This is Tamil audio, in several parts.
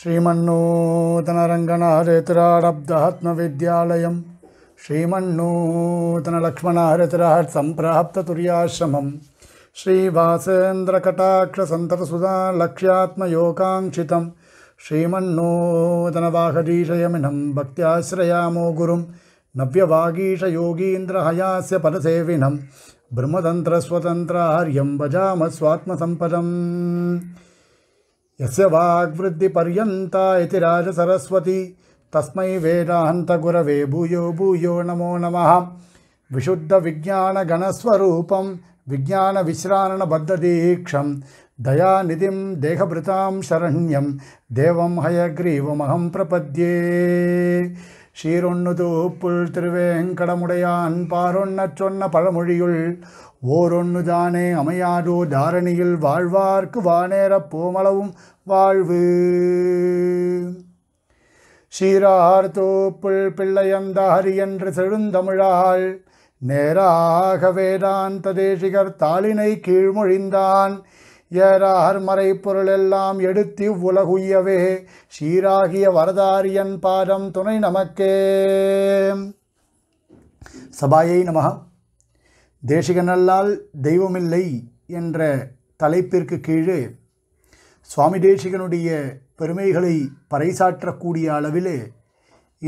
श्रीमण्णूतनरङ्गनाहरितुराडब्ध आत्मविद्यालयं श्रीवासेन्द्रकटाक्षसन्तसुधालक्ष्यात्मयोकाङ्क्षितं श्रीमन्नूतनवाहदीशयमिनं श्रीमन्नूतनवाघदीशयमिनं भक्त्याश्रयामो गुरुं नव्यवागीशयोगीन्द्रहयास्य फलसेविनं ब्रह्मतन्त्रस्वतन्त्र भजामस्वात्मसम्पदम् यस्य वाग्वृद्धिपर्यन्ता इति राजसरस्वती तस्मै वेदान्तगुरवे भूयो भूयो नमो नमः विशुद्धविज्ञानगणस्वरूपं विज्ञानविश्रारणबद्धदीक्षं दयानिधिं देहभृतां शरण्यं देवं हयग्रीवमहं प्रपद्ये ஷீரொன்னு தூப்புள் திருவேங்கடமுடையான் பாரொன்ன சொன்ன பழமொழியுள் ஓரொன்னுதானே அமையாதோ தாரணியில் வாழ்வார்க்கு வானேரப் போமளவும் வாழ்வு சீரார் தோப்புள் பிள்ளையந்தாரி என்று செழுந்தமிழாள் நேராக வேதாந்த தேசிகர் தாளினை கீழ்மொழிந்தான் ஏறார் மறைப்பொருளெல்லாம் எடுத்து உலகுய்யவே சீராகிய வரதாரியன் பாதம் துணை நமக்கே சபாயை நமகா தேசிகனல்லால் தெய்வமில்லை என்ற தலைப்பிற்கு கீழே சுவாமி தேசிகனுடைய பெருமைகளை பறைசாற்றக்கூடிய அளவிலே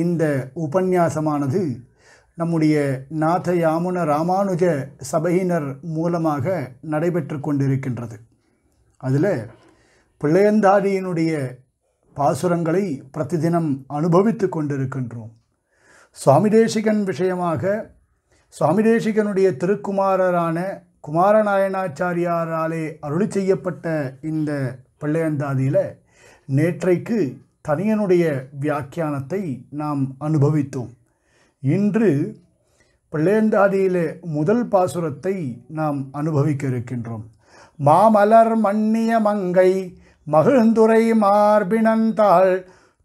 இந்த உபன்யாசமானது நம்முடைய நாத யாமுன ராமானுஜ சபையினர் மூலமாக நடைபெற்று கொண்டிருக்கின்றது அதில் பிள்ளையந்தாடியினுடைய பாசுரங்களை பிரதிதினம் அனுபவித்து கொண்டிருக்கின்றோம் சுவாமி தேசிகன் விஷயமாக சுவாமி தேசிகனுடைய திருக்குமாரரான குமாரநாயனாச்சாரியாராலே அருளி செய்யப்பட்ட இந்த பிள்ளையந்தாதியில் நேற்றைக்கு தனியனுடைய வியாக்கியானத்தை நாம் அனுபவித்தோம் இன்று பிள்ளையந்தாதியிலே முதல் பாசுரத்தை நாம் அனுபவிக்க இருக்கின்றோம் மாமலர் மன்னிய மங்கை மகிழ்ந்துரை மார்பினந்தாள்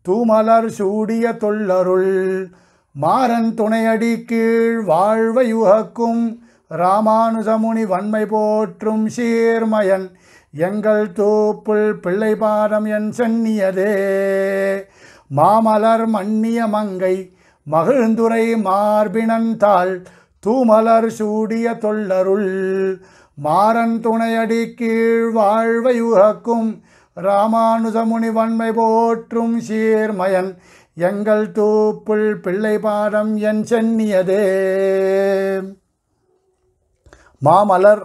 தூமலர் சூடிய தொல்லருள் மாறன் துணையடி கீழ் வாழ்வை ராமானுஜமுனி வன்மை போற்றும் சீர்மயன் எங்கள் தூப்புள் பிள்ளை பாடம் என் சென்னியதே மாமலர் மன்னிய மங்கை மகிழ்ந்துரை மார்பினந்தாள் தூமலர் சூடிய தொல்லருள் மாறன் துணையடி கீழ் வாழ்வை உகக்கும் ராமானுஜமுனி வன்மை போற்றும் சீர்மயன் எங்கள் தூப்புள் பிள்ளை பாடம் என் சென்னியதே மாமலர்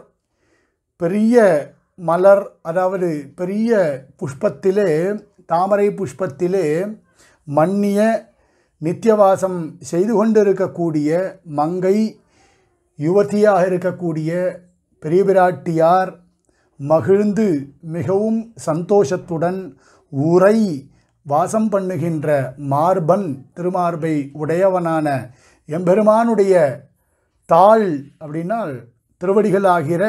பெரிய மலர் அதாவது பெரிய புஷ்பத்திலே தாமரை புஷ்பத்திலே மன்னிய நித்தியவாசம் செய்து கொண்டிருக்கக்கூடிய மங்கை யுவதியாக இருக்கக்கூடிய பெரியபிராட்டியார் மகிழ்ந்து மிகவும் சந்தோஷத்துடன் உரை வாசம் பண்ணுகின்ற மார்பன் திருமார்பை உடையவனான எம்பெருமானுடைய தாள் அப்படின்னால் திருவடிகளாகிற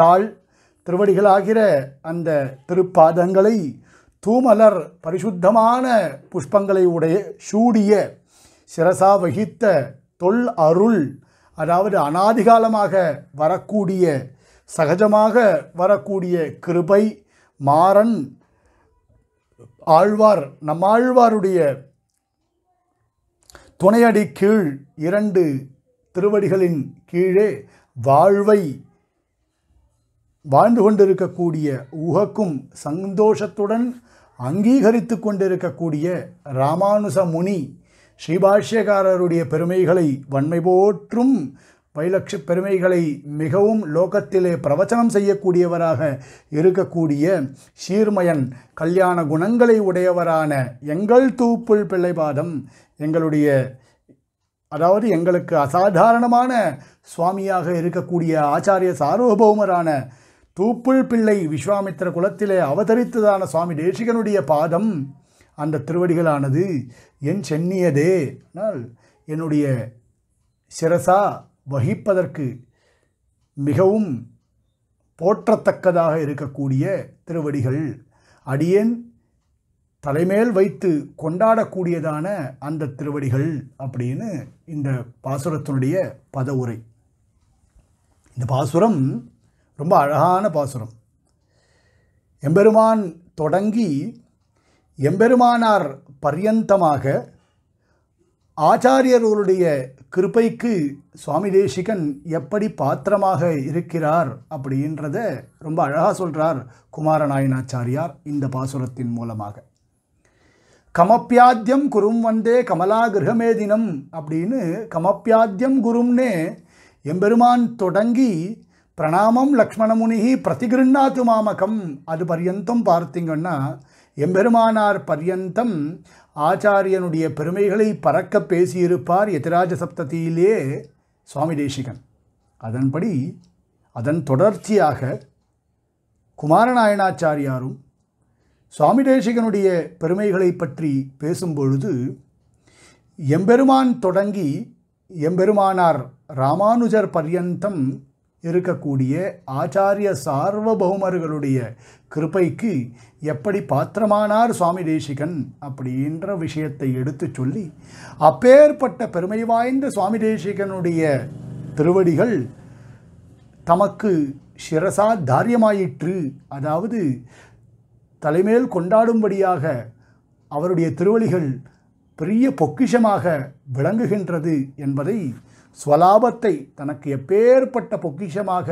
தாள் திருவடிகளாகிற அந்த திருப்பாதங்களை தூமலர் பரிசுத்தமான புஷ்பங்களை உடைய சூடிய சிரசா வகித்த தொல் அருள் அதாவது அனாதிகாலமாக வரக்கூடிய சகஜமாக வரக்கூடிய கிருபை மாறன் ஆழ்வார் நம்மாழ்வாருடைய துணையடி கீழ் இரண்டு திருவடிகளின் கீழே வாழ்வை வாழ்ந்து கொண்டிருக்கக்கூடிய உகக்கும் சந்தோஷத்துடன் அங்கீகரித்து கொண்டிருக்கக்கூடிய ராமானுச முனி ஸ்ரீபாஷ்யக்காரருடைய பெருமைகளை வன்மை போற்றும் பைலட்ச பெருமைகளை மிகவும் லோகத்திலே பிரவச்சனம் செய்யக்கூடியவராக இருக்கக்கூடிய சீர்மயன் கல்யாண குணங்களை உடையவரான எங்கள் தூப்புள் பிள்ளைபாதம் எங்களுடைய அதாவது எங்களுக்கு அசாதாரணமான சுவாமியாக இருக்கக்கூடிய ஆச்சாரிய சார்வபௌமரான தூப்புள் பிள்ளை விஸ்வாமித்திர குலத்திலே அவதரித்ததான சுவாமி தேசிகனுடைய பாதம் அந்த திருவடிகளானது என் சென்னியதே ஆனால் என்னுடைய சிரசா வகிப்பதற்கு மிகவும் போற்றத்தக்கதாக இருக்கக்கூடிய திருவடிகள் அடியேன் தலைமேல் வைத்து கொண்டாடக்கூடியதான அந்த திருவடிகள் அப்படின்னு இந்த பாசுரத்தினுடைய பதவுரை இந்த பாசுரம் ரொம்ப அழகான பாசுரம் எம்பெருமான் தொடங்கி எம்பெருமானார் பர்யந்தமாக ஆச்சாரியர்களுடைய கிருப்பைக்கு சுவாமி தேசிகன் எப்படி பாத்திரமாக இருக்கிறார் அப்படின்றத ரொம்ப அழகாக சொல்கிறார் குமாரநாயனாச்சாரியார் இந்த பாசுரத்தின் மூலமாக கமப்பியாத்தியம் குரும் வந்தே கமலா கிரகமேதினம் அப்படின்னு கமப்பியாத்தியம் குரும்னே எம்பெருமான் தொடங்கி பிரணாமம் லக்ஷ்மணமுனிகி பிரதிகிருண்ணாத்து மாமகம் அது பர்யந்தம் பார்த்திங்கன்னா எம்பெருமானார் பர்யந்தம் ஆச்சாரியனுடைய பெருமைகளை பறக்க பேசியிருப்பார் எதிராஜ சப்தத்தியிலே சுவாமி தேசிகன் அதன்படி அதன் தொடர்ச்சியாக குமாரநாயனாச்சாரியாரும் சுவாமி தேசிகனுடைய பெருமைகளை பற்றி பேசும்பொழுது எம்பெருமான் தொடங்கி எம்பெருமானார் ராமானுஜர் பர்யந்தம் இருக்கக்கூடிய ஆச்சாரிய சார்வபௌமர்களுடைய கிருப்பைக்கு எப்படி பாத்திரமானார் சுவாமி தேசிகன் அப்படின்ற விஷயத்தை எடுத்து சொல்லி அப்பேற்பட்ட பெருமை வாய்ந்த சுவாமி தேசிகனுடைய திருவடிகள் தமக்கு சிரசா தாரியமாயிற்று அதாவது தலைமேல் கொண்டாடும்படியாக அவருடைய திருவழிகள் பெரிய பொக்கிஷமாக விளங்குகின்றது என்பதை ஸ்வலாபத்தை தனக்கு எப்பேற்பட்ட பொக்கிஷமாக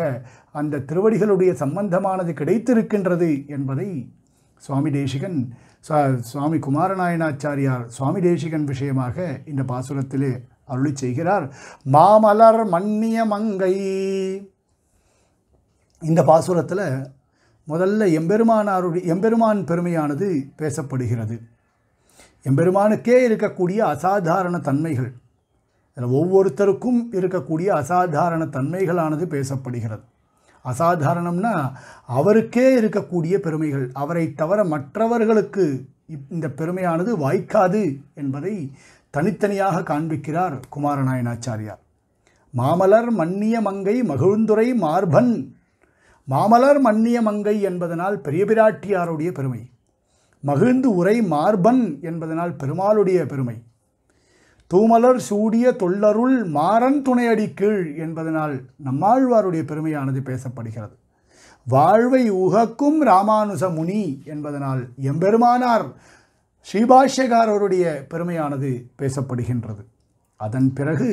அந்த திருவடிகளுடைய சம்பந்தமானது கிடைத்திருக்கின்றது என்பதை சுவாமி தேசிகன் சுவாமி குமாரநாயனாச்சாரியார் சுவாமி தேசிகன் விஷயமாக இந்த பாசுரத்திலே அருளி செய்கிறார் மாமலர் மன்னிய மங்கை இந்த பாசுரத்தில் முதல்ல எம்பெருமானாருடைய எம்பெருமான் பெருமையானது பேசப்படுகிறது எம்பெருமானுக்கே இருக்கக்கூடிய அசாதாரண தன்மைகள் இதில் ஒவ்வொருத்தருக்கும் இருக்கக்கூடிய அசாதாரண தன்மைகளானது பேசப்படுகிறது அசாதாரணம்னா அவருக்கே இருக்கக்கூடிய பெருமைகள் அவரை தவிர மற்றவர்களுக்கு இந்த பெருமையானது வாய்க்காது என்பதை தனித்தனியாக காண்பிக்கிறார் குமாரநாயனாச்சாரியார் மாமலர் மன்னிய மங்கை மகிழ்ந்துரை மார்பன் மாமலர் மன்னிய மங்கை என்பதனால் பெரிய பிராட்டியாருடைய பெருமை மகிழ்ந்து உரை மார்பன் என்பதனால் பெருமாளுடைய பெருமை தூமலர் சூடிய தொல்லருள் மாறன் துணையடி கீழ் என்பதனால் நம்மாழ்வாருடைய பெருமையானது பேசப்படுகிறது வாழ்வை உகக்கும் ராமானுச முனி என்பதனால் எம்பெருமானார் ஸ்ரீபாஷ்யகாரருடைய பெருமையானது பேசப்படுகின்றது அதன் பிறகு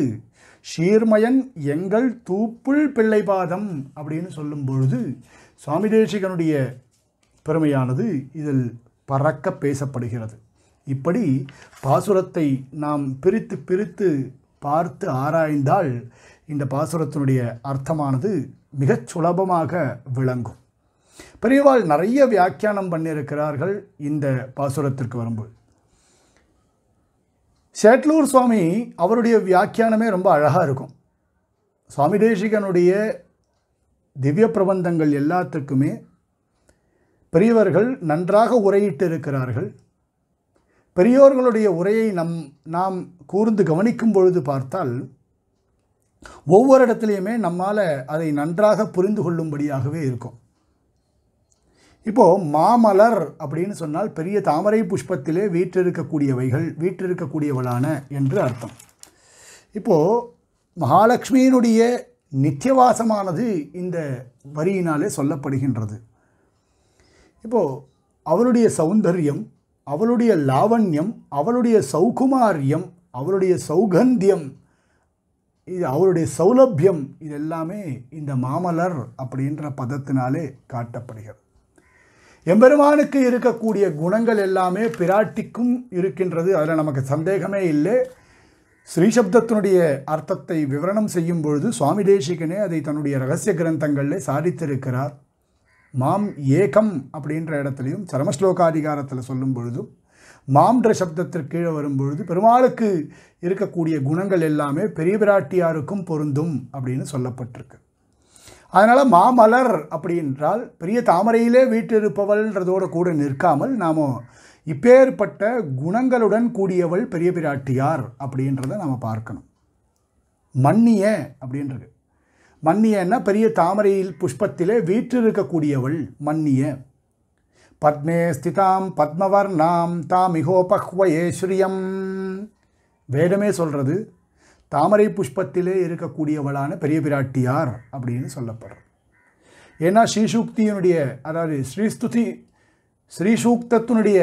ஷீர்மயன் எங்கள் தூப்புள் பிள்ளைபாதம் அப்படின்னு சொல்லும் பொழுது சுவாமி தேசிகனுடைய பெருமையானது இதில் பறக்க பேசப்படுகிறது இப்படி பாசுரத்தை நாம் பிரித்து பிரித்து பார்த்து ஆராய்ந்தால் இந்த பாசுரத்தினுடைய அர்த்தமானது மிகச் சுலபமாக விளங்கும் பெரியவாள் நிறைய வியாக்கியானம் பண்ணியிருக்கிறார்கள் இந்த பாசுரத்திற்கு வரும்போது சேட்லூர் சுவாமி அவருடைய வியாக்கியானமே ரொம்ப அழகாக இருக்கும் சுவாமி தேசிகனுடைய திவ்ய பிரபந்தங்கள் எல்லாத்துக்குமே பெரியவர்கள் நன்றாக உரையிட்டு இருக்கிறார்கள் பெரியோர்களுடைய உரையை நம் நாம் கூர்ந்து கவனிக்கும் பொழுது பார்த்தால் ஒவ்வொரு இடத்துலையுமே நம்மால் அதை நன்றாக புரிந்து கொள்ளும்படியாகவே இருக்கும் இப்போது மாமலர் அப்படின்னு சொன்னால் பெரிய தாமரை புஷ்பத்திலே வீற்றிருக்கக்கூடியவைகள் வீற்றிருக்கக்கூடியவளான என்று அர்த்தம் இப்போது மகாலட்சுமியினுடைய நித்தியவாசமானது இந்த வரியினாலே சொல்லப்படுகின்றது இப்போது அவருடைய சௌந்தர்யம் அவளுடைய லாவண்யம் அவளுடைய சௌகுமாரியம் அவளுடைய சௌகந்தியம் இது அவருடைய சௌலபியம் இது எல்லாமே இந்த மாமலர் அப்படின்ற பதத்தினாலே காட்டப்படுகிறது எம்பெருமானுக்கு இருக்கக்கூடிய குணங்கள் எல்லாமே பிராட்டிக்கும் இருக்கின்றது அதில் நமக்கு சந்தேகமே இல்லை ஸ்ரீசப்தத்தினுடைய அர்த்தத்தை விவரணம் செய்யும் பொழுது சுவாமி தேசிகனே அதை தன்னுடைய ரகசிய கிரந்தங்களில் சாதித்திருக்கிறார் மாம் ஏகம் அப்படின்ற இடத்துலையும் சரமஸ்லோகாதிகாரத்தில் சொல்லும் பொழுதும் மாம்ன்ற சப்தத்திற்கு கீழே வரும்பொழுது பெருமாளுக்கு இருக்கக்கூடிய குணங்கள் எல்லாமே பெரிய பிராட்டியாருக்கும் பொருந்தும் அப்படின்னு சொல்லப்பட்டிருக்கு அதனால் மாமலர் அப்படின்றால் பெரிய தாமரையிலே வீட்டிருப்பவள்ன்றதோடு கூட நிற்காமல் நாம் இப்பேற்பட்ட குணங்களுடன் கூடியவள் பெரிய பிராட்டியார் அப்படின்றத நாம் பார்க்கணும் மன்னிய அப்படின்றது மன்னியன்னா பெரிய தாமரையில் புஷ்பத்திலே வீற்றிருக்கக்கூடியவள் மன்னிய பத்மே ஸ்திதாம் பத்மவர்ணாம் தாமிகோபஹ்வயே ஸ்ரீயம் வேதமே சொல்கிறது தாமரை புஷ்பத்திலே இருக்கக்கூடியவளான பெரிய பிராட்டியார் அப்படின்னு சொல்லப்படுற ஏன்னா ஸ்ரீசூக்தியினுடைய அதாவது ஸ்ரீஸ்துதி ஸ்ரீசூக்தத்தினுடைய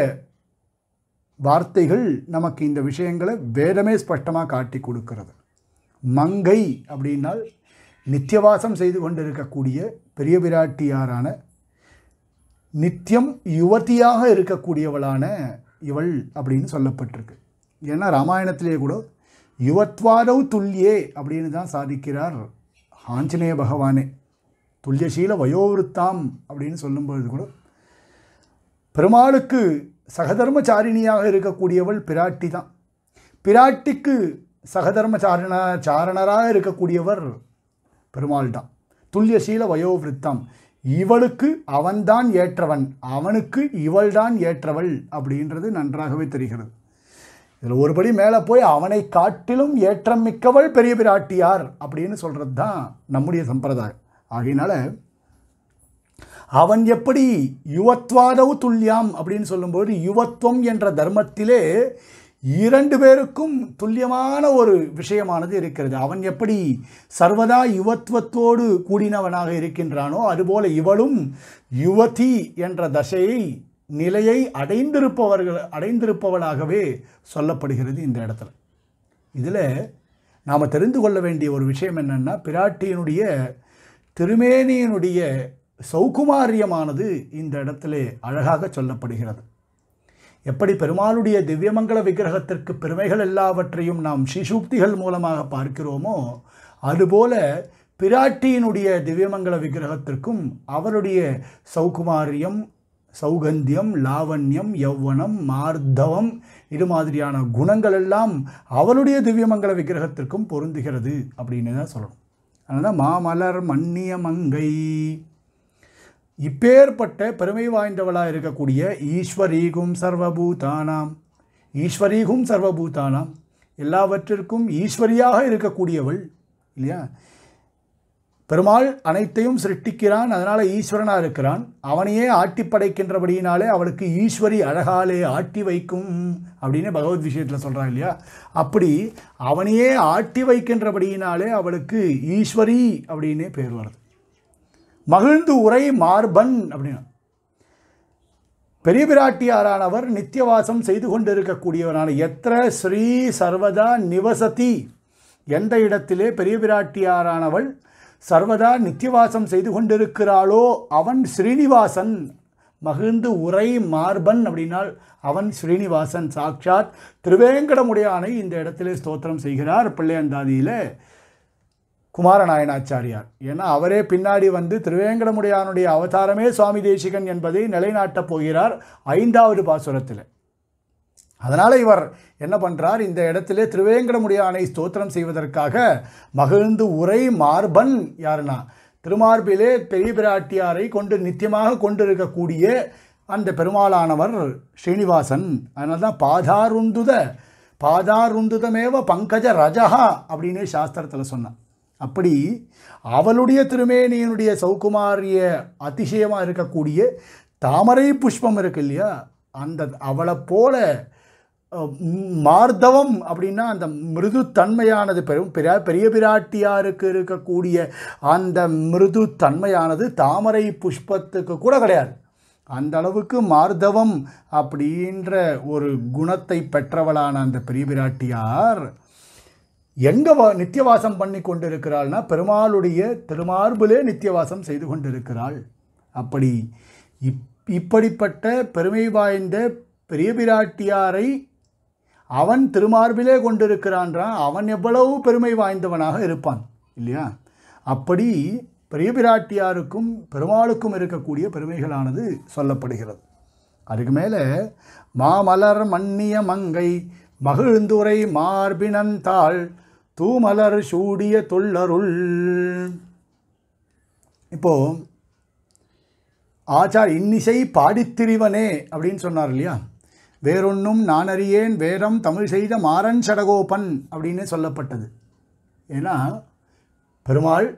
வார்த்தைகள் நமக்கு இந்த விஷயங்களை வேதமே ஸ்பஷ்டமாக காட்டி கொடுக்கிறது மங்கை அப்படின்னால் நித்தியவாசம் செய்து கொண்டிருக்கக்கூடிய பெரிய பிராட்டியாரான நித்தியம் யுவதியாக இருக்கக்கூடியவளான இவள் அப்படின்னு சொல்லப்பட்டிருக்கு ஏன்னா ராமாயணத்திலே கூட யுவத்வாரவு துல்லியே அப்படின்னு தான் சாதிக்கிறார் ஆஞ்சநேய பகவானே துல்லியசீல வயோவிருத்தாம் அப்படின்னு சொல்லும்பொழுது கூட பெருமாளுக்கு சகதர்மச்சாரிணியாக இருக்கக்கூடியவள் பிராட்டி தான் பிராட்டிக்கு சகதர்மச்சாரண சாரணராக இருக்கக்கூடியவர் பெருமாள்தான் துல்லியசீல வயோவிருத்தம் இவளுக்கு அவன்தான் ஏற்றவன் அவனுக்கு இவள்தான் ஏற்றவள் அப்படின்றது நன்றாகவே தெரிகிறது இதில் ஒருபடி மேலே போய் அவனை காட்டிலும் ஏற்றம் மிக்கவள் பெரிய பிராட்டியார் அப்படின்னு சொல்கிறது தான் நம்முடைய சம்பிரதாயம் ஆகையினால அவன் எப்படி யுவத்வாதவு துல்லியாம் அப்படின்னு சொல்லும்போது யுவத்துவம் என்ற தர்மத்திலே இரண்டு பேருக்கும் துல்லியமான ஒரு விஷயமானது இருக்கிறது அவன் எப்படி சர்வதா யுவத்துவத்தோடு கூடினவனாக இருக்கின்றானோ அதுபோல இவளும் யுவதி என்ற தசையை நிலையை அடைந்திருப்பவர்கள் அடைந்திருப்பவளாகவே சொல்லப்படுகிறது இந்த இடத்துல இதில் நாம் தெரிந்து கொள்ள வேண்டிய ஒரு விஷயம் என்னென்னா பிராட்டியினுடைய திருமேனியினுடைய சௌகுமாரியமானது இந்த இடத்துல அழகாக சொல்லப்படுகிறது எப்படி பெருமாளுடைய திவ்யமங்கல விக்கிரகத்திற்கு பெருமைகள் எல்லாவற்றையும் நாம் சிசூக்திகள் மூலமாக பார்க்கிறோமோ அதுபோல பிராட்டியினுடைய திவ்யமங்கல விக்கிரகத்திற்கும் அவருடைய சௌகுமாரியம் சௌகந்தியம் லாவண்யம் யௌவனம் மார்த்தவம் இது மாதிரியான குணங்கள் எல்லாம் அவளுடைய திவ்யமங்கல விக்கிரகத்திற்கும் பொருந்துகிறது அப்படின்னு தான் சொல்லணும் அதனால் மாமலர் மன்னியமங்கை மங்கை இப்பேற்பட்ட பெருமை வாய்ந்தவளாக இருக்கக்கூடிய ஈஸ்வரீகும் சர்வபூதானாம் ஈஸ்வரீகும் சர்வபூதானாம் எல்லாவற்றிற்கும் ஈஸ்வரியாக இருக்கக்கூடியவள் இல்லையா பெருமாள் அனைத்தையும் சிருஷ்டிக்கிறான் அதனால் ஈஸ்வரனாக இருக்கிறான் அவனையே ஆட்டி படைக்கின்றபடியினாலே அவளுக்கு ஈஸ்வரி அழகாலே ஆட்டி வைக்கும் அப்படின்னு பகவத் விஷயத்தில் சொல்கிறான் இல்லையா அப்படி அவனையே ஆட்டி வைக்கின்றபடியினாலே அவளுக்கு ஈஸ்வரி அப்படின்னு பேர் வருது மகிழ்ந்து உரை மார்பன் அப்படின்னு பெரிய பிராட்டியாரானவர் நித்தியவாசம் செய்து கொண்டிருக்கக்கூடியவரான எத்திர ஸ்ரீ சர்வதா நிவசதி எந்த இடத்திலே பெரிய பிராட்டியாரானவள் சர்வதா நித்தியவாசம் செய்து கொண்டிருக்கிறாளோ அவன் ஸ்ரீனிவாசன் மகிழ்ந்து உரை மார்பன் அப்படின்னால் அவன் ஸ்ரீனிவாசன் சாட்சாத் திருவேங்கடமுடையானை இந்த இடத்திலே ஸ்தோத்திரம் செய்கிறார் பிள்ளையந்தாதியில் குமாரநாயனாச்சாரியார் ஏன்னா அவரே பின்னாடி வந்து திருவேங்கடமுடையானுடைய அவதாரமே சுவாமி தேசிகன் என்பதை நிலைநாட்டப் போகிறார் ஐந்தாவது பாசுரத்தில் அதனால் இவர் என்ன பண்ணுறார் இந்த இடத்திலே திருவேங்கடமுடியானை ஸ்தோத்திரம் செய்வதற்காக மகிழ்ந்து உரை மார்பன் யாருன்னா திருமார்பிலே பெரிய பிராட்டியாரை கொண்டு நித்தியமாக கொண்டிருக்கக்கூடிய அந்த பெருமாளானவர் ஸ்ரீனிவாசன் அதனால தான் பாதாருந்துத பாதாருந்துதமேவ பங்கஜ ரஜகா அப்படின்னு சாஸ்திரத்தில் சொன்னார் அப்படி அவளுடைய திருமேனியனுடைய சௌகுமாரிய அதிசயமாக இருக்கக்கூடிய தாமரை புஷ்பம் இருக்கு இல்லையா அந்த அவளை போல மார்தவம் அப்படின்னா அந்த மிருதுத்தன்மையானது பெரும் பெரிய பெரிய பிராட்டியாருக்கு இருக்கக்கூடிய அந்த மிருதுத்தன்மையானது தாமரை புஷ்பத்துக்கு கூட கிடையாது அந்த அளவுக்கு மார்தவம் அப்படின்ற ஒரு குணத்தை பெற்றவளான அந்த பெரிய பிராட்டியார் எங்கே வா நித்தியவாசம் பண்ணி கொண்டிருக்கிறாள்னா பெருமாளுடைய திருமார்பிலே நித்தியவாசம் செய்து கொண்டிருக்கிறாள் அப்படி இப் இப்படிப்பட்ட பெருமை வாய்ந்த பெரிய பிராட்டியாரை அவன் திருமார்பிலே கொண்டிருக்கிறான்றான் அவன் எவ்வளவு பெருமை வாய்ந்தவனாக இருப்பான் இல்லையா அப்படி பெரிய பிராட்டியாருக்கும் பெருமாளுக்கும் இருக்கக்கூடிய பெருமைகளானது சொல்லப்படுகிறது அதுக்கு மேலே மாமலர் மன்னிய மங்கை மகிழ்ந்துரை மார்பினந்தாள் தூமலர் சூடிய தொல்லருள் இப்போ ஆச்சார் இன்னிசை பாடித்திரிவனே அப்படின்னு சொன்னார் இல்லையா வேறொன்னும் நானறியேன் வேரம் தமிழ் செய்த மாறன் சடகோபன் அப்படின்னு சொல்லப்பட்டது ஏன்னா பெருமாள்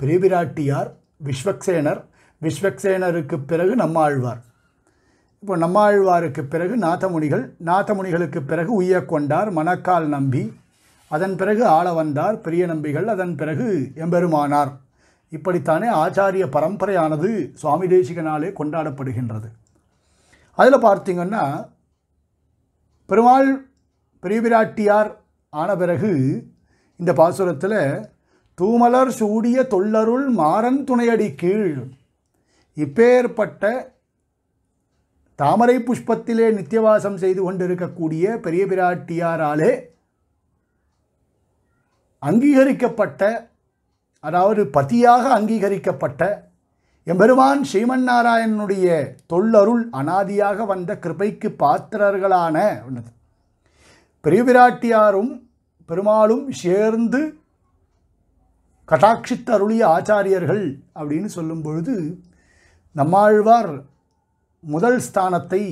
பிரிபிராட்டியார் விஸ்வக்சேனர் விஸ்வக்சேனருக்கு பிறகு நம்மாழ்வார் இப்போ நம்மாழ்வாருக்கு பிறகு நாத்தமுனிகள் நாத்தமுனிகளுக்கு பிறகு உய்ய கொண்டார் மணக்கால் நம்பி அதன் பிறகு ஆள வந்தார் பெரிய நம்பிகள் அதன் பிறகு எம்பெருமானார் இப்படித்தானே ஆச்சாரிய பரம்பரையானது சுவாமி தேசிகனாலே கொண்டாடப்படுகின்றது அதில் பார்த்திங்கன்னா பெருமாள் பெரியபிராட்டியார் ஆன பிறகு இந்த பாசுரத்தில் தூமலர் சூடிய தொல்லருள் மாறன் துணையடி கீழ் இப்பேற்பட்ட தாமரை புஷ்பத்திலே நித்தியவாசம் செய்து கொண்டிருக்கக்கூடிய பெரிய பிராட்டியாராலே அங்கீகரிக்கப்பட்ட அதாவது பதியாக அங்கீகரிக்கப்பட்ட எம்பெருமான் ஸ்ரீமன் தொல்லருள் அனாதியாக வந்த கிருபைக்கு பாத்திரர்களான பெரியபிராட்டியாரும் பெருமாளும் சேர்ந்து கட்டாட்சித்த அருளிய ஆச்சாரியர்கள் அப்படின்னு சொல்லும் பொழுது நம்மாழ்வார் முதல் ஸ்தானத்தை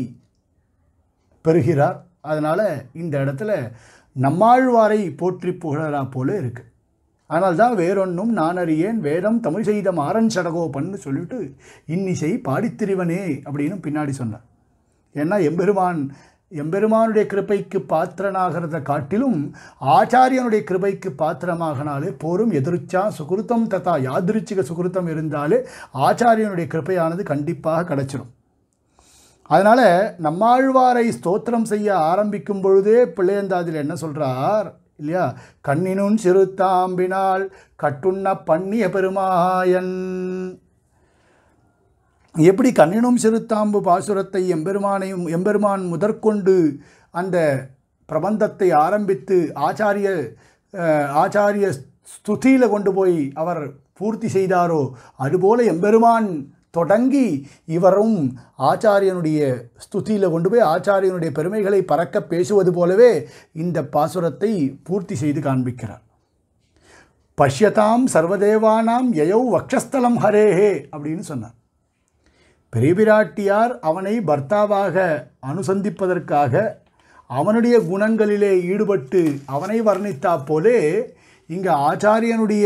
பெறுகிறார் அதனால் இந்த இடத்துல நம்மாழ்வாரை போற்றி புகழரா போல இருக்குது ஆனால் தான் வேறொன்னும் அறியேன் வேதம் தமிழ் செய்த மாறன் பண்ணு சொல்லிட்டு இன்னிசை பாடித்திரிவனே அப்படின்னு பின்னாடி சொன்னார் ஏன்னா எம்பெருமான் எம்பெருமானுடைய கிருபைக்கு பாத்திரனாகிறத காட்டிலும் ஆச்சாரியனுடைய கிருபைக்கு பாத்திரமாகனாலே போரும் எதிர்ச்சா சுகிருத்தம் தத்தா யாதிருச்சிக சுகிருத்தம் இருந்தாலே ஆச்சாரியனுடைய கிருப்பையானது கண்டிப்பாக கிடச்சிடும் அதனால் நம்மாழ்வாரை ஸ்தோத்திரம் செய்ய ஆரம்பிக்கும் பொழுதே பிள்ளையந்தாதில் என்ன சொல்கிறார் இல்லையா கண்ணினும் சிறுத்தாம்பினால் கட்டுண்ண பண்ணிய பெருமாயன் எப்படி கண்ணினும் சிறுத்தாம்பு பாசுரத்தை எம்பெருமானையும் எம்பெருமான் முதற்கொண்டு அந்த பிரபந்தத்தை ஆரம்பித்து ஆச்சாரிய ஆச்சாரிய ஸ்துதியில் கொண்டு போய் அவர் பூர்த்தி செய்தாரோ அதுபோல எம்பெருமான் தொடங்கி இவரும் ஆச்சாரியனுடைய ஸ்துதியில் கொண்டு போய் ஆச்சாரியனுடைய பெருமைகளை பறக்க பேசுவது போலவே இந்த பாசுரத்தை பூர்த்தி செய்து காண்பிக்கிறார் பஷ்யதாம் சர்வதேவானாம் எயோ வக்ஷஸ்தலம் ஹரேஹே அப்படின்னு சொன்னார் பெரியபிராட்டியார் அவனை பர்த்தாவாக அனுசந்திப்பதற்காக அவனுடைய குணங்களிலே ஈடுபட்டு அவனை வர்ணித்தா போலே இங்கே ஆச்சாரியனுடைய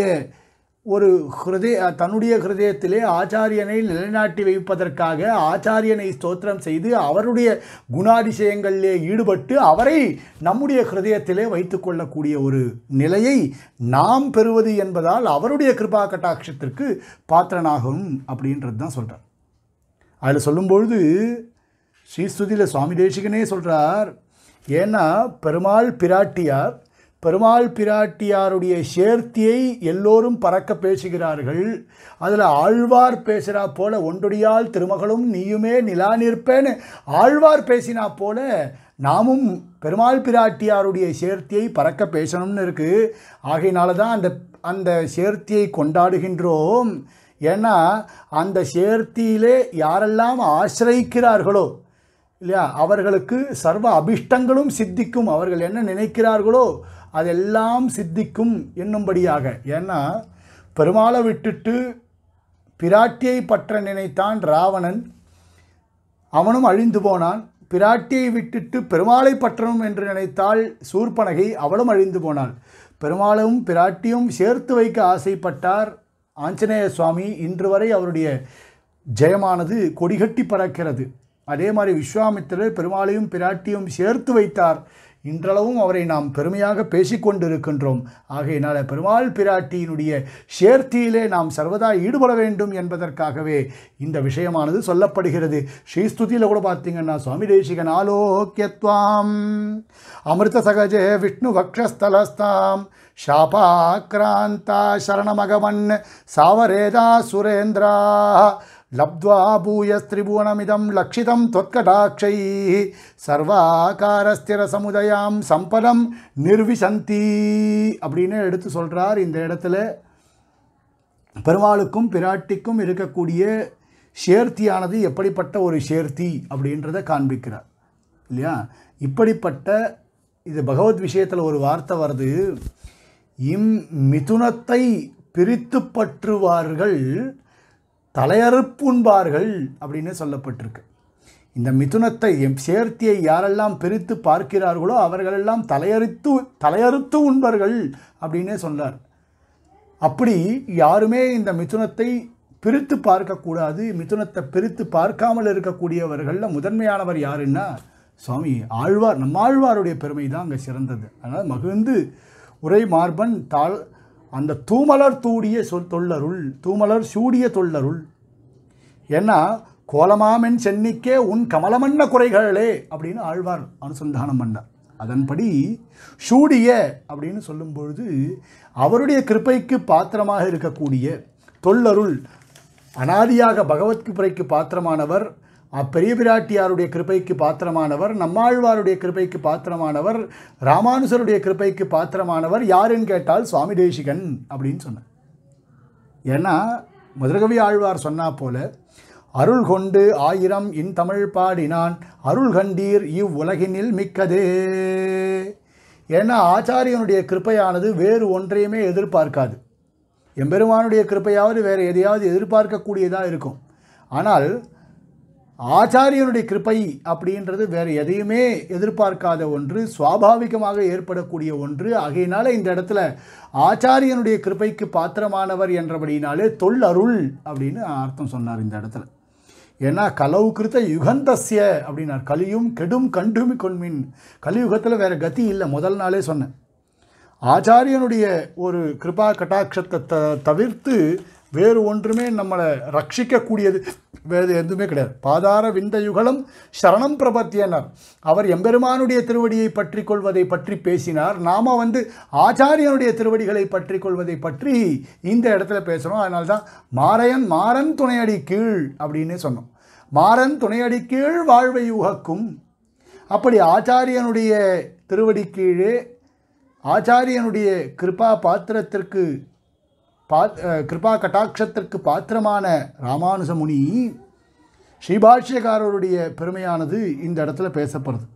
ஒரு ஹிருதய தன்னுடைய ஹிருதயத்திலே ஆச்சாரியனை நிலைநாட்டி வைப்பதற்காக ஆச்சாரியனை ஸ்தோத்திரம் செய்து அவருடைய குணாதிசயங்களிலே ஈடுபட்டு அவரை நம்முடைய ஹிருதயத்திலே வைத்துக்கொள்ளக்கூடிய ஒரு நிலையை நாம் பெறுவது என்பதால் அவருடைய கிருபா கட்டாட்சத்திற்கு பாத்திரனாகும் அப்படின்றது தான் சொல்கிறார் அதில் சொல்லும்பொழுது ஸ்ரீஸ்துதியில் சுவாமி தேசிகனே சொல்கிறார் ஏன்னா பெருமாள் பிராட்டியார் பெருமாள் பிராட்டியாருடைய சேர்த்தியை எல்லோரும் பறக்க பேசுகிறார்கள் அதில் ஆழ்வார் பேசுகிறா போல ஒன்றொடியால் திருமகளும் நீயுமே நிலா நிற்பேன்னு ஆழ்வார் பேசினா போல நாமும் பெருமாள் பிராட்டியாருடைய சேர்த்தியை பறக்க பேசணும்னு இருக்குது ஆகையினால தான் அந்த அந்த சேர்த்தியை கொண்டாடுகின்றோம் ஏன்னா அந்த சேர்த்தியிலே யாரெல்லாம் ஆசிரயிக்கிறார்களோ இல்லையா அவர்களுக்கு சர்வ அபிஷ்டங்களும் சித்திக்கும் அவர்கள் என்ன நினைக்கிறார்களோ அதெல்லாம் சித்திக்கும் என்னும்படியாக ஏன்னா பெருமாளை விட்டுட்டு பிராட்டியை பற்ற நினைத்தான் ராவணன் அவனும் அழிந்து போனான் பிராட்டியை விட்டுட்டு பெருமாளை பற்றணும் என்று நினைத்தாள் சூர்பனகை அவளும் அழிந்து போனாள் பெருமாளும் பிராட்டியும் சேர்த்து வைக்க ஆசைப்பட்டார் ஆஞ்சநேய சுவாமி இன்று வரை அவருடைய ஜெயமானது கொடிகட்டி பறக்கிறது அதே மாதிரி விஸ்வாமித்திரர் பெருமாளையும் பிராட்டியும் சேர்த்து வைத்தார் இன்றளவும் அவரை நாம் பெருமையாக பேசிக்கொண்டிருக்கின்றோம் ஆகையினால் பெருமாள் பிராட்டியினுடைய சேர்த்தியிலே நாம் சர்வதா ஈடுபட வேண்டும் என்பதற்காகவே இந்த விஷயமானது சொல்லப்படுகிறது ஸ்ரீஸ்துதியில் கூட பார்த்தீங்கன்னா சுவாமி தேசிகன் ஆலோக்கியத்வாம் அமிர்த சகஜே விஷ்ணு பக்ஷஸ்தலஸ்தாம் ஷாபாக்ராந்தா சரணமகமன் சாவரேதா சுரேந்திரா லப்துவா பூயஸ்திரிபுவனமிதம் லக்ஷிதம் தொத்கடாட்சை சர்வாகாரஸ்திர சமுதயம் சம்பதம் நிர்விசந்தி அப்படின்னு எடுத்து சொல்கிறார் இந்த இடத்துல பெருமாளுக்கும் பிராட்டிக்கும் இருக்கக்கூடிய சேர்த்தியானது எப்படிப்பட்ட ஒரு சேர்த்தி அப்படின்றத காண்பிக்கிறார் இல்லையா இப்படிப்பட்ட இது பகவத் விஷயத்தில் ஒரு வார்த்தை வருது இம் மிதுனத்தை பிரித்து பற்றுவார்கள் தலையறுப்புண்பார்கள் அப்படின்னு சொல்லப்பட்டிருக்கு இந்த மிதுனத்தை சேர்த்தியை யாரெல்லாம் பிரித்து பார்க்கிறார்களோ அவர்களெல்லாம் தலையறுத்து தலையறுத்து உண்பர்கள் அப்படின்னே சொன்னார் அப்படி யாருமே இந்த மிதுனத்தை பிரித்து பார்க்கக்கூடாது மிதுனத்தை பிரித்து பார்க்காமல் இருக்கக்கூடியவர்களில் முதன்மையானவர் யாருன்னா சுவாமி ஆழ்வார் நம்மாழ்வாருடைய பெருமை தான் அங்கே சிறந்தது அதனால் மகிழ்ந்து உரை மார்பன் தாழ் அந்த தூமலர் தூடிய சொல் தொல்லருள் தூமலர் சூடிய தொல்லருள் ஏன்னா கோலமாமென் சென்னிக்கே உன் கமலமன்ன குறைகளே அப்படின்னு ஆழ்வார் அனுசந்தானம் பண்ணார் அதன்படி சூடிய அப்படின்னு சொல்லும்பொழுது அவருடைய கிருப்பைக்கு பாத்திரமாக இருக்கக்கூடிய தொல்லருள் அனாதியாக பகவத் கிருப்பைக்கு பாத்திரமானவர் அப்பெரிய பிராட்டியாருடைய கிருபைக்கு பாத்திரமானவர் நம்மாழ்வாருடைய கிருப்பைக்கு பாத்திரமானவர் ராமானுசருடைய கிருபைக்கு பாத்திரமானவர் யாருன்னு கேட்டால் சுவாமி தேசிகன் அப்படின்னு சொன்னார் ஏன்னா முதலகவி ஆழ்வார் சொன்னா போல அருள் கொண்டு ஆயிரம் இன் தமிழ் பாடினான் அருள் கண்டீர் இவ்வுலகினில் மிக்கதே ஏன்னா ஆச்சாரியனுடைய கிருப்பையானது வேறு ஒன்றையுமே எதிர்பார்க்காது எம்பெருமானுடைய கிருப்பையாவது வேறு எதையாவது எதிர்பார்க்கக்கூடியதாக இருக்கும் ஆனால் ஆச்சாரியனுடைய கிருப்பை அப்படின்றது வேறு எதையுமே எதிர்பார்க்காத ஒன்று சுவாபாவிகமாக ஏற்படக்கூடிய ஒன்று ஆகையினால இந்த இடத்துல ஆச்சாரியனுடைய கிருப்பைக்கு பாத்திரமானவர் என்றபடினாலே தொல் அருள் அப்படின்னு அர்த்தம் சொன்னார் இந்த இடத்துல ஏன்னா கலவு கிருத்த யுகந்தசிய அப்படின்னார் கலியும் கெடும் கண்டுமி கொன்மின் கலியுகத்தில் வேறு கதி இல்லை முதல் நாளே சொன்னேன் ஆச்சாரியனுடைய ஒரு கிருபா கட்டாட்சத்தை த தவிர்த்து வேறு ஒன்றுமே நம்மளை ரட்சிக்கக்கூடியது வேறு எதுவுமே கிடையாது பாதார விந்த யுகலம் சரணம் பிரபத்தியனர் அவர் எம்பெருமானுடைய திருவடியை பற்றி கொள்வதை பற்றி பேசினார் நாம் வந்து ஆச்சாரியனுடைய திருவடிகளை பற்றி கொள்வதை பற்றி இந்த இடத்துல பேசுகிறோம் அதனால தான் மாரையன் மாறன் துணையடி கீழ் அப்படின்னு சொன்னோம் மாறன் துணையடி கீழ் வாழ்வை உகக்கும் அப்படி ஆச்சாரியனுடைய திருவடி கீழே ஆச்சாரியனுடைய கிருபா பாத்திரத்திற்கு பா கிருபா கட்டாட்சத்திற்கு பாத்திரமான ராமானுஜமுனி ஸ்ரீபாஷ்யக்காரருடைய பெருமையானது இந்த இடத்துல பேசப்படுது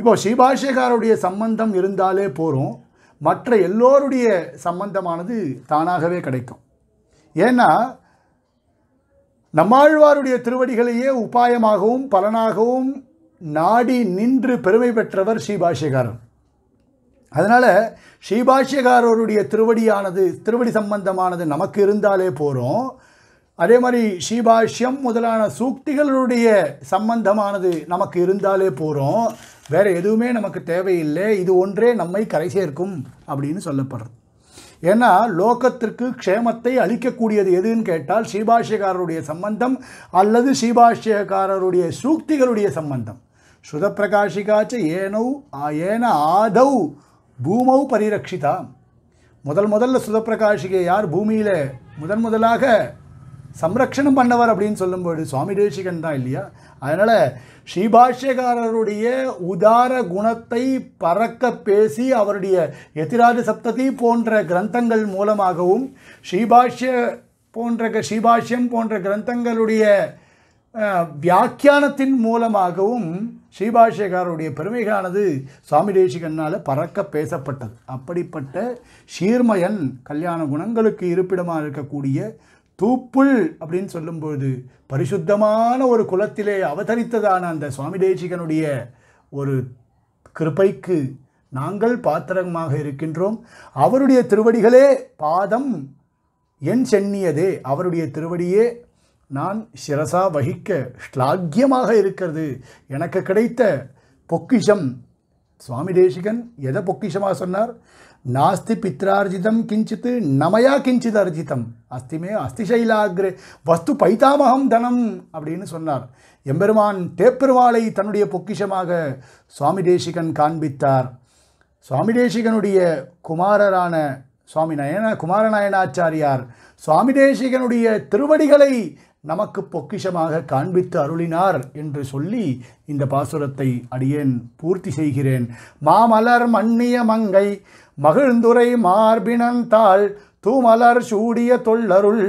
இப்போது ஸ்ரீபாஷ்யக்காரருடைய சம்பந்தம் இருந்தாலே போகிறோம் மற்ற எல்லோருடைய சம்பந்தமானது தானாகவே கிடைக்கும் ஏன்னா நம்மாழ்வாருடைய திருவடிகளையே உபாயமாகவும் பலனாகவும் நாடி நின்று பெருமை பெற்றவர் ஸ்ரீபாஷ்யக்காரர் அதனால் ஸ்ரீபாஷ்யக்காரருடைய திருவடியானது திருவடி சம்பந்தமானது நமக்கு இருந்தாலே போகிறோம் அதே மாதிரி ஸ்ரீபாஷ்யம் முதலான சூக்திகளுடைய சம்பந்தமானது நமக்கு இருந்தாலே போகிறோம் வேறு எதுவுமே நமக்கு தேவையில்லை இது ஒன்றே நம்மை கரை சேர்க்கும் அப்படின்னு சொல்லப்படுறது ஏன்னா லோகத்திற்கு க்ஷேமத்தை அளிக்கக்கூடியது எதுன்னு கேட்டால் ஸ்ரீபாஷ்யக்காரருடைய சம்பந்தம் அல்லது ஸ்ரீபாஷ்யக்காரருடைய சூக்திகளுடைய சம்பந்தம் சுதப்பிரகாஷிகாச்ச ஏனோ ஏன ஆதவ் பூமௌ பரிரக்ஷிதாம் முதல் முதல்ல சுதப்பிரகாஷிகை யார் பூமியில் முதன் முதலாக சம்ரக்ஷணம் பண்ணவர் அப்படின்னு சொல்லும்போது சுவாமி தேசிகன் தான் இல்லையா அதனால் ஸ்ரீபாஷ்யக்காரருடைய உதார குணத்தை பறக்க பேசி அவருடைய எதிராஜ சப்ததி போன்ற கிரந்தங்கள் மூலமாகவும் ஸ்ரீபாஷ்ய போன்ற ஸ்ரீபாஷ்யம் போன்ற கிரந்தங்களுடைய வியாக்கியானத்தின் மூலமாகவும் ஸ்ரீபாஷேகாரருடைய பெருமைகளானது சுவாமி தேசிகனால் பறக்க பேசப்பட்டது அப்படிப்பட்ட சீர்மயன் கல்யாண குணங்களுக்கு இருப்பிடமாக இருக்கக்கூடிய தூப்புள் அப்படின்னு சொல்லும்பொழுது பரிசுத்தமான ஒரு குலத்திலே அவதரித்ததான அந்த சுவாமி தேசிகனுடைய ஒரு கிருப்பைக்கு நாங்கள் பாத்திரமாக இருக்கின்றோம் அவருடைய திருவடிகளே பாதம் என் சென்னியதே அவருடைய திருவடியே நான் சிரசா வகிக்க ஸ்லாக்கியமாக இருக்கிறது எனக்கு கிடைத்த பொக்கிஷம் சுவாமி தேசிகன் எதை பொக்கிஷமாக சொன்னார் நாஸ்தி பித்ரார்ஜிதம் கிஞ்சித்து நமையா கிஞ்சித் அர்ஜிதம் அஸ்திமே அஸ்திசைலாகிரே வஸ்து பைத்தாமகம் தனம் அப்படின்னு சொன்னார் எம்பெருமான் தேப்பெருமாளை தன்னுடைய பொக்கிஷமாக சுவாமி தேசிகன் காண்பித்தார் சுவாமி தேசிகனுடைய குமாரரான சுவாமி நயன குமாரநாயனாச்சாரியார் சுவாமி தேசிகனுடைய திருவடிகளை நமக்கு பொக்கிஷமாக காண்பித்து அருளினார் என்று சொல்லி இந்த பாசுரத்தை அடியேன் பூர்த்தி செய்கிறேன் மாமலர் மன்னிய மங்கை மகிழ்ந்துரை மார்பினந்தாள் தூமலர் சூடிய தொல்லருள்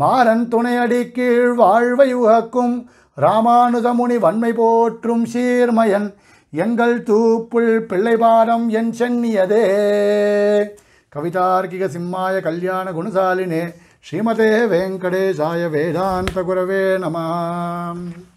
மாறன் துணையடி கீழ் வாழ்வை உகக்கும் ராமானுதமுனி வன்மை போற்றும் சீர்மயன் எங்கள் தூப்புள் பிள்ளைபாரம் என் சென்னியதே கவிதார்கிக சிம்மாய கல்யாண குணசாலினே श्रीमते वेङ्कटेशाय वेदान्तगुरवे नमः